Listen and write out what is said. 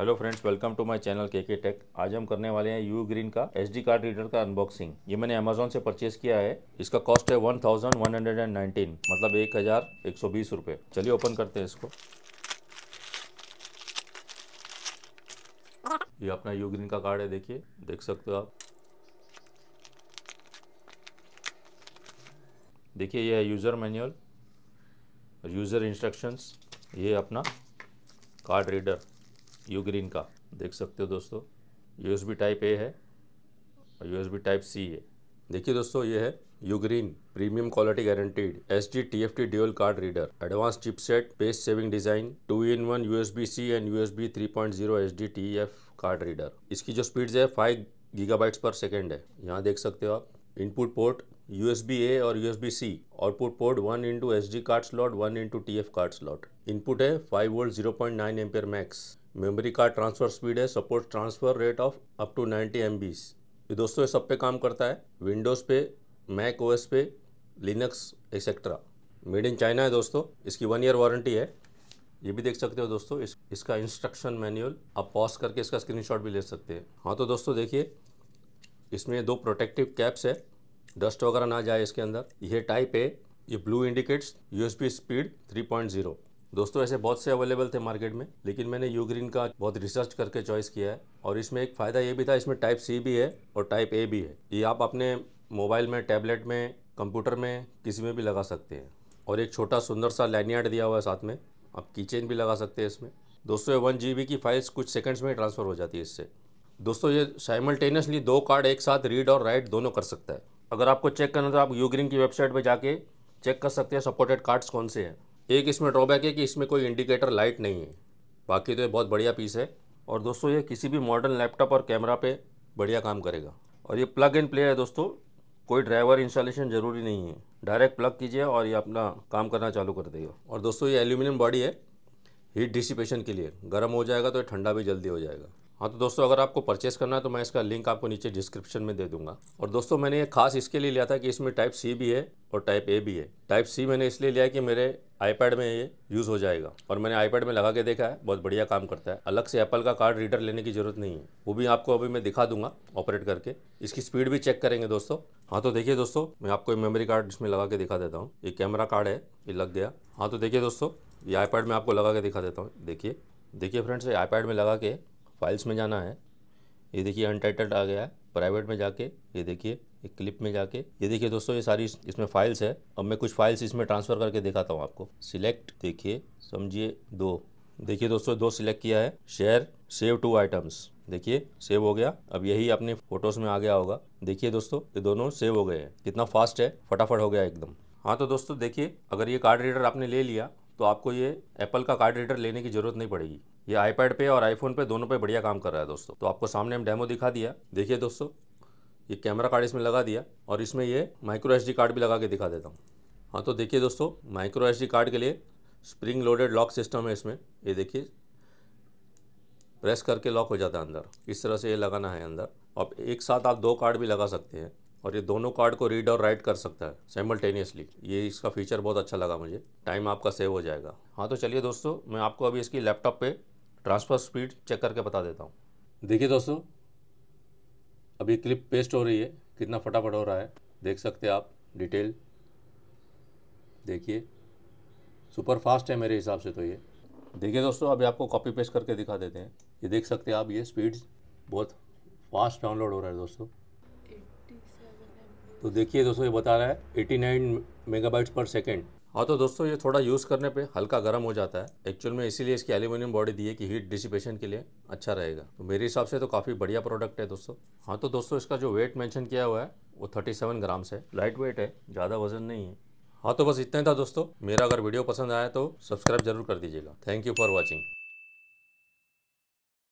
hello friends welcome to my channel K K tech आज हम करने वाले हैं यू ग्रीन का एसडी कार्ड रीडर का अनबॉक्सिंग ये मैंने अमेजोन से परचेज किया है इसका कॉस्ट है 1119 मतलब एक हज़ार एक सौ बीस रुपये चलिए ओपन करते हैं इसको ये अपना यू ग्रीन का कार्ड है देखिए देख सकते हो आप देखिए ये है यूज़र मैन्यूअल यूज़र इंस्ट्रक्शंस ये अपना कार्ड रीडर यूग्रीन का देख सकते हो दोस्तों यूएसबी टाइप ए है और यूएसबी टाइप सी है देखिए दोस्तों ये है Ugreen premium quality guaranteed S D T F T dual card reader advance chipset space saving design two in one U S B C and U S B three point zero S D T F card reader इसकी जो speeds है five gigabytes पर second है यहाँ देख सकते हो आप input port U S B A और U S B C output port one into S D card slot one into T F card slot input है five volt zero point nine ampere max memory card transfer speed है support transfer rate of up to ninety MBs ये दोस्तों ये सब पे काम करता है विंडोज़ पे मैक ओएस पे Linux etcetera made in China है दोस्तों इसकी वन ईयर वारंटी है ये भी देख सकते हो दोस्तों इस, इसका इंस्ट्रक्शन मैनुअल आप पॉज करके इसका स्क्रीनशॉट भी ले सकते हैं हाँ तो दोस्तों देखिए इसमें दो प्रोटेक्टिव कैप्स है डस्ट वगैरह ना जाए इसके अंदर यह टाइप है ये ब्लू इंडिकेट्स यूएसबी स्पीड 3.0 दोस्तों ऐसे बहुत से अवेलेबल थे मार्केट में लेकिन मैंने यू ग्रीन का बहुत रिसर्च करके चॉइस किया है और इसमें एक फ़ायदा ये भी था इसमें टाइप सी भी है और टाइप ए भी है ये आप अपने मोबाइल में टैबलेट में कंप्यूटर में किसी में भी लगा सकते हैं और एक छोटा सुंदर सा लैनियार्ड दिया हुआ है साथ में आप कीचेन भी लगा सकते हैं इसमें दोस्तों ये वन जी की फाइल्स कुछ सेकंड्स में ट्रांसफ़र हो जाती है इससे दोस्तों ये साइमल्टेनियसली दो कार्ड एक साथ रीड और राइट दोनों कर सकता है अगर आपको चेक करना तो आप यूग्रीन की वेबसाइट पर जाके चेक कर सकते हैं सपोर्टेड कार्ड्स कौन से हैं एक इसमें ड्रॉबैक है कि इसमें कोई इंडिकेटर लाइट नहीं है बाकी तो ये बहुत बढ़िया पीस है और दोस्तों ये किसी भी मॉडर्न लैपटॉप और कैमरा पे बढ़िया काम करेगा और ये प्लग एंड प्ले है दोस्तों कोई ड्राइवर इंस्टॉलेशन ज़रूरी नहीं है डायरेक्ट प्लग कीजिए और ये अपना काम करना चालू कर देगा और दोस्तों ये एल्यूमिनियम बॉडी है हीट डिसिपेशन के लिए गर्म हो जाएगा तो ये ठंडा भी जल्दी हो जाएगा हाँ तो दोस्तों अगर आपको परचेस करना है तो मैं इसका लिंक आपको नीचे डिस्क्रिप्शन में दे दूंगा और दोस्तों मैंने ये खास इसके लिए लिया था कि इसमें टाइप सी भी है और टाइप ए भी है टाइप सी मैंने इसलिए लिया कि मेरे आईपैड में ये यूज़ हो जाएगा और मैंने आईपैड में लगा के देखा है बहुत बढ़िया काम करता है अलग से एप्पल का कार्ड रीडर लेने की ज़रूरत नहीं है वो भी आपको अभी मैं दिखा दूंगा ऑपरेट करके इसकी स्पीड भी चेक करेंगे दोस्तों हाँ तो देखिए दोस्तों मैं आपको मेमोरी कार्ड इसमें लगा के दिखा देता हूँ ये कैमरा कार्ड है ये लग गया हाँ तो देखिए दोस्तों ये आईपैड में आपको लगा के दिखा देता हूँ देखिए देखिए फ्रेंड्स ये आईपैड में लगा के फाइल्स में जाना है ये देखिए अनटाइटल्ड आ गया है प्राइवेट में जाके ये देखिए एक क्लिप में जाके ये देखिए दोस्तों ये सारी इसमें फाइल्स है अब मैं कुछ फाइल्स इसमें ट्रांसफ़र करके दिखाता हूँ आपको सिलेक्ट देखिए समझिए दो देखिए दोस्तों दो सिलेक्ट किया है शेयर सेव टू आइटम्स देखिए सेव हो गया अब यही अपने फोटोज में आ गया होगा देखिए दोस्तों ये दोनों सेव हो गए हैं कितना फास्ट है फटाफट हो गया एकदम हाँ तो दोस्तों देखिए अगर ये कार्ड रीडर आपने ले लिया तो आपको ये एप्पल का कार्ड रीडर लेने की ज़रूरत नहीं पड़ेगी ये आईपैड पे और आईफोन पे दोनों पे बढ़िया काम कर रहा है दोस्तों तो आपको सामने हम डेमो दिखा दिया देखिए दोस्तों ये कैमरा कार्ड इसमें लगा दिया और इसमें ये माइक्रो एस कार्ड भी लगा के दिखा देता हूँ हाँ तो देखिए दोस्तों माइक्रो एस कार्ड के लिए स्प्रिंग लोडेड लॉक सिस्टम है इसमें ये देखिए प्रेस करके लॉक हो जाता है अंदर इस तरह से ये लगाना है अंदर अब एक साथ आप दो कार्ड भी लगा सकते हैं और ये दोनों कार्ड को रीड और राइट कर सकता है सेमल्टेनियसली ये इसका फीचर बहुत अच्छा लगा मुझे टाइम आपका सेव हो जाएगा हाँ तो चलिए दोस्तों मैं आपको अभी इसकी लैपटॉप पे ट्रांसफ़र स्पीड चेक करके बता देता हूँ देखिए दोस्तों अभी क्लिप पेस्ट हो रही है कितना फटाफट हो रहा है देख सकते आप डिटेल देखिए सुपर फास्ट है मेरे हिसाब से तो ये देखिए दोस्तों अभी आपको कॉपी पेस्ट करके दिखा देते हैं ये देख सकते हैं आप ये स्पीड बहुत फास्ट डाउनलोड हो रहा है दोस्तों तो देखिए दोस्तों ये बता रहा है 89 मेगाबाइट्स पर सेकेंड हाँ तो दोस्तों ये थोड़ा यूज़ करने पे हल्का गर्म हो जाता है एक्चुअल में इसीलिए इसकी एल्यूमिनियम बॉडी दी है कि हीट डिसिपेशन के लिए अच्छा रहेगा तो मेरे हिसाब से तो काफ़ी बढ़िया प्रोडक्ट है दोस्तों हाँ तो दोस्तों इसका जो वेट मेंशन किया हुआ है वो सेवन ग्राम्स है लाइट वेट है ज़्यादा वजन नहीं है हाँ तो बस इतना ही था दोस्तों मेरा अगर वीडियो पसंद आया तो सब्सक्राइब जरूर कर दीजिएगा थैंक यू फॉर वॉचिंग